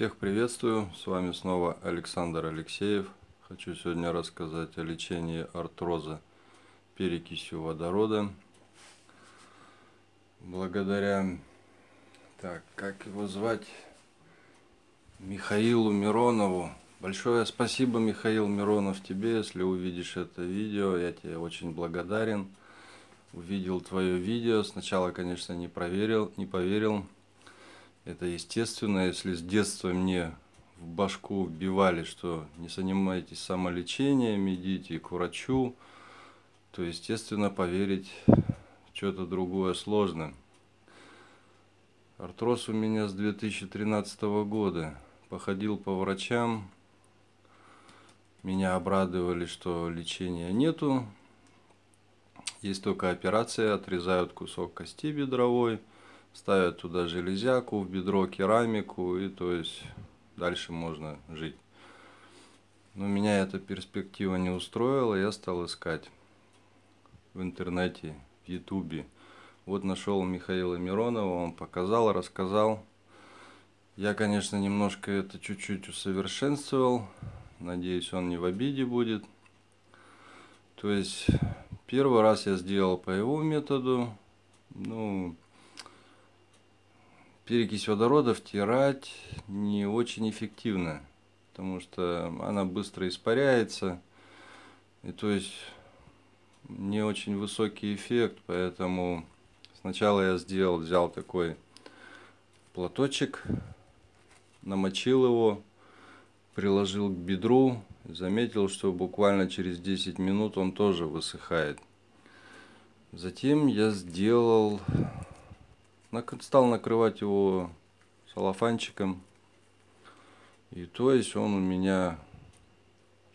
Всех приветствую, с вами снова Александр Алексеев. Хочу сегодня рассказать о лечении артроза перекисью водорода. Благодаря, так, как его звать, Михаилу Миронову. Большое спасибо, Михаил Миронов, тебе, если увидишь это видео, я тебе очень благодарен. Увидел твое видео, сначала, конечно, не проверил, не поверил, это естественно, если с детства мне в башку вбивали, что не занимайтесь самолечением, идите к врачу, то, естественно, поверить что-то другое сложно. Артроз у меня с 2013 года. Походил по врачам, меня обрадовали, что лечения нету. Есть только операция, отрезают кусок кости бедровой – ставят туда железяку, в бедро керамику, и то есть дальше можно жить. Но меня эта перспектива не устроила, я стал искать в интернете, в ютубе. Вот нашел Михаила Миронова, он показал, рассказал. Я, конечно, немножко это чуть-чуть усовершенствовал. Надеюсь, он не в обиде будет. То есть, первый раз я сделал по его методу. Ну, перекись водорода втирать не очень эффективно, потому что она быстро испаряется, и то есть не очень высокий эффект, поэтому сначала я сделал, взял такой платочек, намочил его, приложил к бедру, заметил, что буквально через 10 минут он тоже высыхает. Затем я сделал стал накрывать его салафанчиком. И то есть он у меня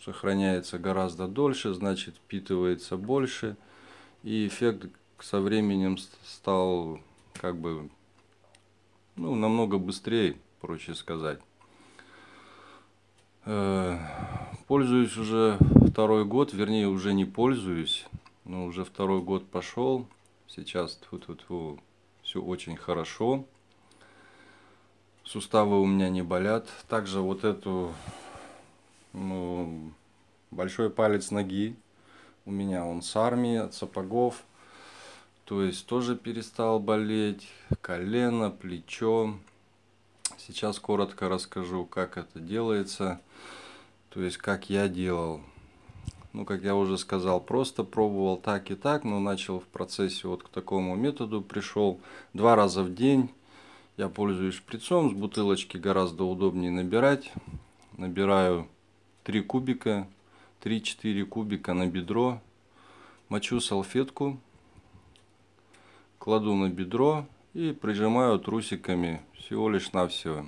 сохраняется гораздо дольше, значит впитывается больше. И эффект со временем стал как бы ну, намного быстрее, проще сказать. Э, пользуюсь уже второй год, вернее уже не пользуюсь, но уже второй год пошел. Сейчас тут вот все очень хорошо. Суставы у меня не болят. Также вот эту ну, большой палец ноги у меня он с армии, от сапогов. То есть тоже перестал болеть. Колено, плечо. Сейчас коротко расскажу, как это делается. То есть, как я делал ну, как я уже сказал, просто пробовал так и так, но начал в процессе вот к такому методу, пришел два раза в день, я пользуюсь шприцом, с бутылочки гораздо удобнее набирать, набираю 3 кубика, 3-4 кубика на бедро, мочу салфетку, кладу на бедро и прижимаю трусиками всего лишь навсего.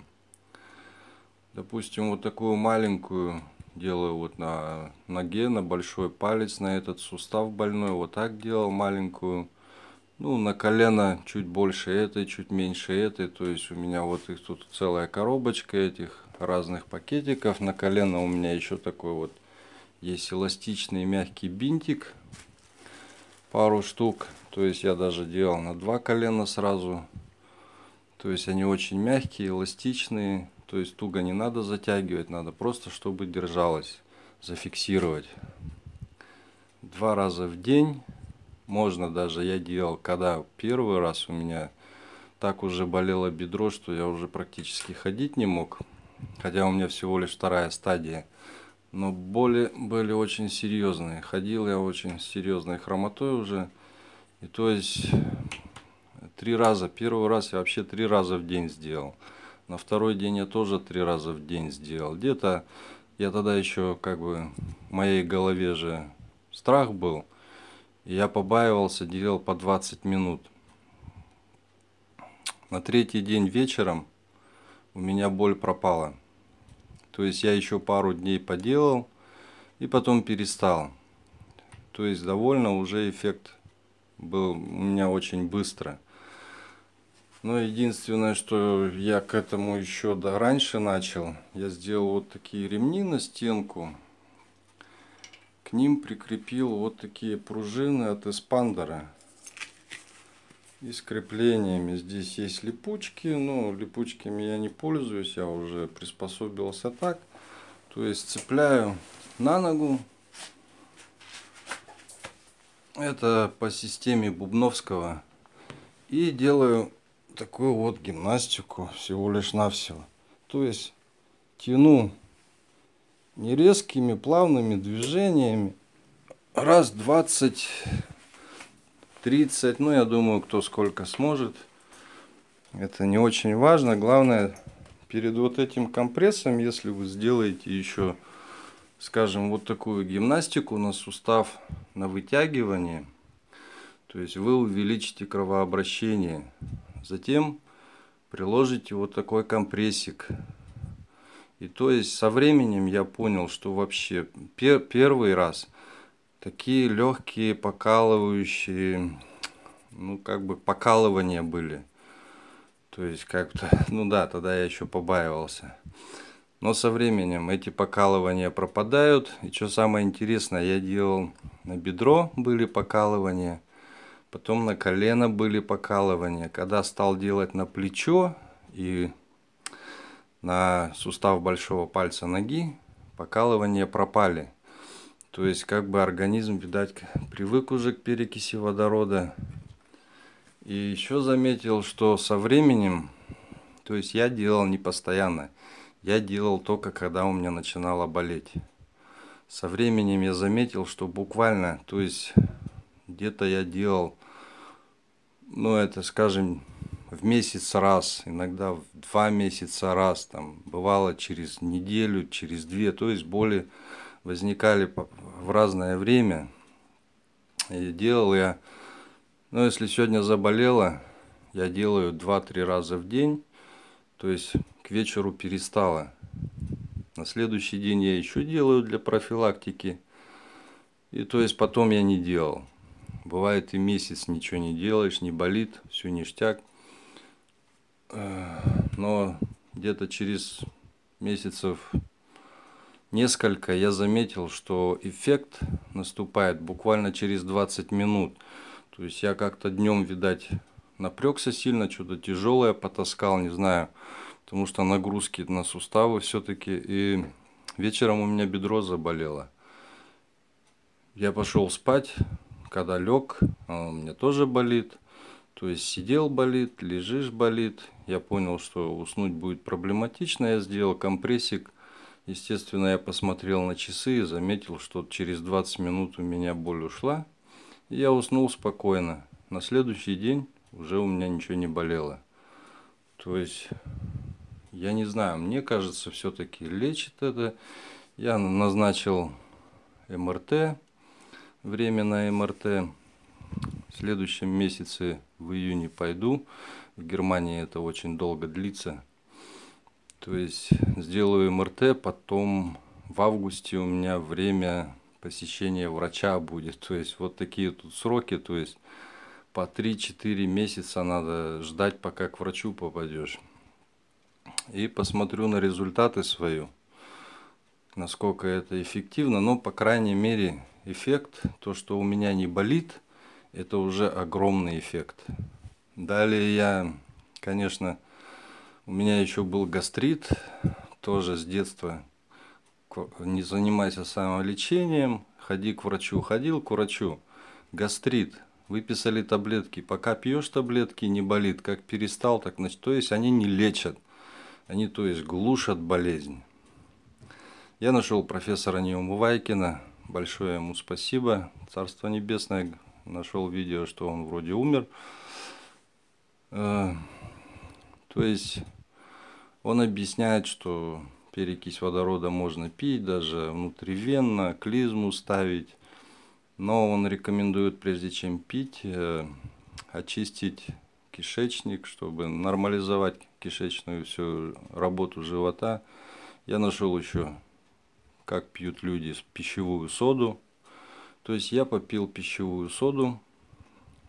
Допустим, вот такую маленькую делаю вот на ноге, на большой палец, на этот сустав больной, вот так делал маленькую. Ну, на колено чуть больше этой, чуть меньше этой. То есть у меня вот их тут целая коробочка этих разных пакетиков. На колено у меня еще такой вот есть эластичный мягкий бинтик. Пару штук. То есть я даже делал на два колена сразу. То есть они очень мягкие, эластичные. То есть туго не надо затягивать, надо просто, чтобы держалось, зафиксировать. Два раза в день можно даже, я делал, когда первый раз у меня так уже болело бедро, что я уже практически ходить не мог. Хотя у меня всего лишь вторая стадия. Но боли были очень серьезные. Ходил я очень серьезной хромотой уже. И то есть три раза. Первый раз я вообще три раза в день сделал. На второй день я тоже три раза в день сделал. Где-то я тогда еще как бы в моей голове же страх был. И я побаивался, делал по 20 минут. На третий день вечером у меня боль пропала. То есть я еще пару дней поделал и потом перестал. То есть довольно уже эффект был у меня очень быстро. Но ну, единственное, что я к этому еще до раньше начал, я сделал вот такие ремни на стенку. К ним прикрепил вот такие пружины от эспандера. И с креплениями. Здесь есть липучки, но липучками я не пользуюсь, я уже приспособился так. То есть цепляю на ногу. Это по системе Бубновского. И делаю такую вот гимнастику всего лишь навсего. То есть тяну не резкими плавными движениями раз двадцать тридцать, ну я думаю кто сколько сможет это не очень важно главное перед вот этим компрессом если вы сделаете еще скажем вот такую гимнастику на сустав на вытягивание то есть вы увеличите кровообращение Затем приложите вот такой компрессик. И то есть со временем я понял, что вообще пер первый раз такие легкие покалывающие, ну как бы покалывания были. То есть как-то, ну да, тогда я еще побаивался. Но со временем эти покалывания пропадают. И что самое интересное, я делал на бедро были покалывания. Потом на колено были покалывания. Когда стал делать на плечо и на сустав большого пальца ноги, покалывания пропали. То есть как бы организм, видать, привык уже к перекиси водорода. И еще заметил, что со временем, то есть я делал не постоянно, я делал только когда у меня начинало болеть. Со временем я заметил, что буквально, то есть где-то я делал ну, это, скажем, в месяц раз, иногда в два месяца раз, там, бывало через неделю, через две, то есть боли возникали в разное время. И делал я, ну, если сегодня заболела, я делаю 2-3 раза в день, то есть к вечеру перестала. На следующий день я еще делаю для профилактики, и то есть потом я не делал. Бывает и месяц ничего не делаешь, не болит, все ништяк. Но где-то через месяцев несколько я заметил, что эффект наступает буквально через 20 минут. То есть я как-то днем, видать, напрягся сильно, что-то тяжелое потаскал, не знаю, потому что нагрузки на суставы все-таки. И вечером у меня бедро заболело. Я пошел спать, когда лег, а, мне тоже болит. То есть сидел болит, лежишь болит. Я понял, что уснуть будет проблематично. Я сделал компрессик. Естественно, я посмотрел на часы и заметил, что через 20 минут у меня боль ушла. И я уснул спокойно. На следующий день уже у меня ничего не болело. То есть, я не знаю, мне кажется, все-таки лечит это. Я назначил МРТ Время на МРТ в следующем месяце, в июне, пойду. В Германии это очень долго длится. То есть сделаю МРТ, потом в августе у меня время посещения врача будет. То есть вот такие тут сроки, то есть по 3-4 месяца надо ждать, пока к врачу попадешь. И посмотрю на результаты свою, насколько это эффективно, но по крайней мере эффект, то, что у меня не болит, это уже огромный эффект. Далее я, конечно, у меня еще был гастрит, тоже с детства. Не занимайся самолечением, ходи к врачу. Ходил к врачу, гастрит, выписали таблетки. Пока пьешь таблетки, не болит. Как перестал, так значит, то есть они не лечат. Они, то есть, глушат болезнь. Я нашел профессора Неумывайкина, Большое ему спасибо. Царство Небесное. Нашел видео, что он вроде умер. Э, то есть он объясняет, что перекись водорода можно пить, даже внутривенно, клизму ставить. Но он рекомендует, прежде чем пить, э, очистить кишечник, чтобы нормализовать кишечную всю работу живота. Я нашел еще как пьют люди пищевую соду. То есть я попил пищевую соду,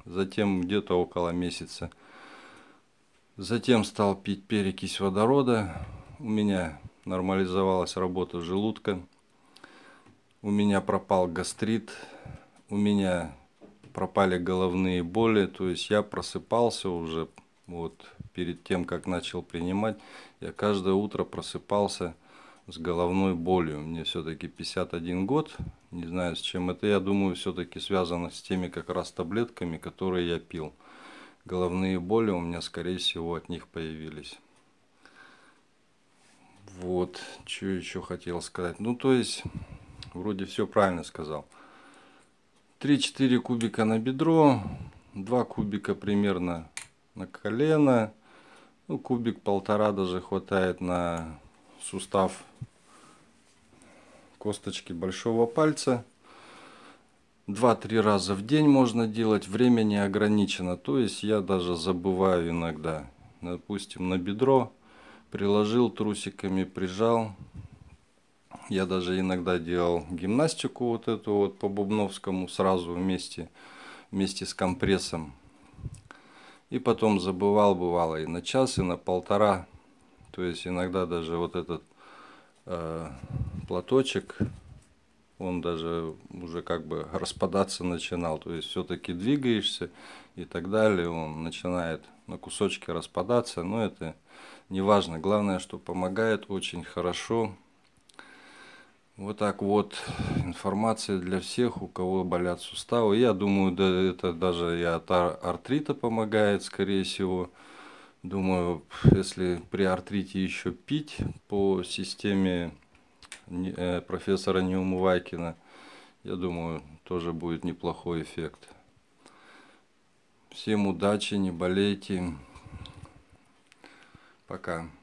затем где-то около месяца. Затем стал пить перекись водорода. У меня нормализовалась работа желудка. У меня пропал гастрит. У меня пропали головные боли. То есть я просыпался уже вот перед тем, как начал принимать. Я каждое утро просыпался – с головной болью. Мне все-таки 51 год, не знаю с чем это, я думаю, все-таки связано с теми как раз таблетками, которые я пил. Головные боли у меня, скорее всего, от них появились. Вот, что еще хотел сказать. Ну, то есть, вроде все правильно сказал. 3-4 кубика на бедро, 2 кубика примерно на колено, ну, кубик полтора даже хватает на сустав косточки большого пальца. два-три раза в день можно делать, время не ограничено. То есть я даже забываю иногда. Допустим, на бедро приложил трусиками, прижал. Я даже иногда делал гимнастику вот эту вот по Бубновскому сразу вместе, вместе с компрессом. И потом забывал, бывало, и на час, и на полтора то есть иногда даже вот этот э, платочек, он даже уже как бы распадаться начинал. То есть все-таки двигаешься и так далее. Он начинает на кусочки распадаться, но это не важно. Главное, что помогает очень хорошо. Вот так вот информация для всех, у кого болят суставы. Я думаю, да, это даже и от артрита помогает, скорее всего. Думаю, если при артрите еще пить по системе э, профессора Неумывайкина, я думаю, тоже будет неплохой эффект. Всем удачи, не болейте. Пока.